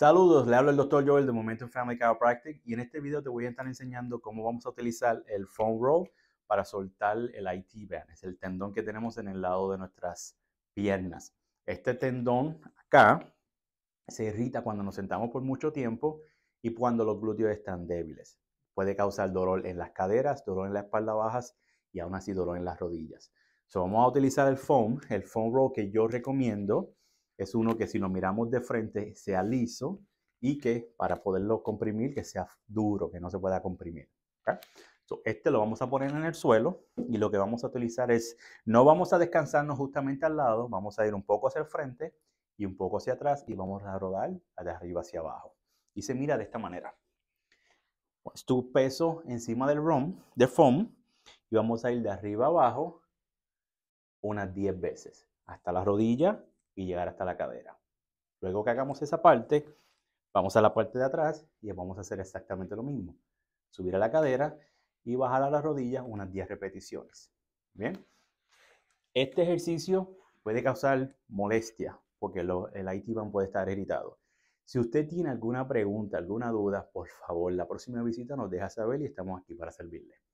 Saludos, le hablo el doctor Joel de Momentum Family Chiropractic y en este video te voy a estar enseñando cómo vamos a utilizar el foam roll para soltar el IT band, es el tendón que tenemos en el lado de nuestras piernas. Este tendón acá se irrita cuando nos sentamos por mucho tiempo y cuando los glúteos están débiles. Puede causar dolor en las caderas, dolor en la espalda bajas y aún así dolor en las rodillas. vamos a utilizar el foam, el foam roll que yo recomiendo es uno que si lo miramos de frente sea liso y que para poderlo comprimir que sea duro, que no se pueda comprimir. ¿okay? este lo vamos a poner en el suelo y lo que vamos a utilizar es, no vamos a descansarnos justamente al lado, vamos a ir un poco hacia el frente y un poco hacia atrás y vamos a rodar de arriba hacia abajo. Y se mira de esta manera. Pones tu peso encima del, rom, de foam y vamos a ir de arriba abajo unas 10 veces, hasta la rodilla y llegar hasta la cadera. Luego que hagamos esa parte, vamos a la parte de atrás y vamos a hacer exactamente lo mismo. Subir a la cadera y bajar a las rodillas unas 10 repeticiones. Bien. Este ejercicio puede causar molestia porque el IT band puede estar irritado. Si usted tiene alguna pregunta, alguna duda, por favor, la próxima visita nos deja saber y estamos aquí para servirle.